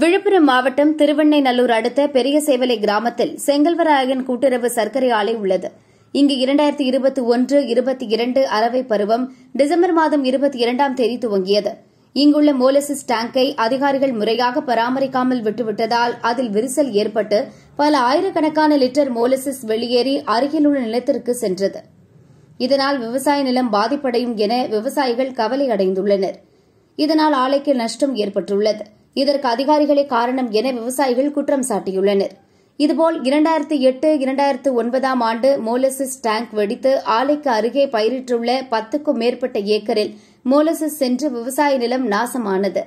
விழுப்புரம் மாவட்டம் திருவெண்ணைநல்லூர் அடுத்த பெரிய சேவலை கிராமத்தில் செங்கல்வராயன் கூட்டுறவு சர்க்கரை ஆலை உள்ளது இங்கு இரண்டாயிரத்தி இருபத்தி ஒன்று இருபத்தி இரண்டு அறவை பருவம் டிசம்பர் மாதம் இருபத்தி இரண்டாம் தேதி துவங்கியது இங்குள்ள மோலசிஸ் டேங்கை அதிகாரிகள் முறையாக பராமரிக்காமல் விட்டுவிட்டதால் அதில் விரிசல் ஏற்பட்டு பல ஆயிரக்கணக்கான லிட்டர் மோலசிஸ் வெளியேறி அருகிலுள்ள நிலத்திற்கு சென்றது இதனால் விவசாய நிலம் பாதிப்படையும் என விவசாயிகள் கவலை அடைந்துள்ளனர் இதனால் ஆலைக்கு நஷ்டம் ஏற்பட்டுள்ளது இதற்கு அதிகாரிகளே காரணம் என விவசாயிகள் குற்றம் சாட்டியுள்ளனர் இதுபோல் இரண்டாயிரத்தி எட்டு இரண்டாயிரத்து ஒன்பதாம் ஆண்டு மோலசிஸ் டேங்க் வெடித்து ஆலைக்கு அருகே பயிரிட்டுள்ள பத்துக்கும் மேற்பட்ட ஏக்கரில் மோலசிஸ் சென்று விவசாய நிலம் நாசமானது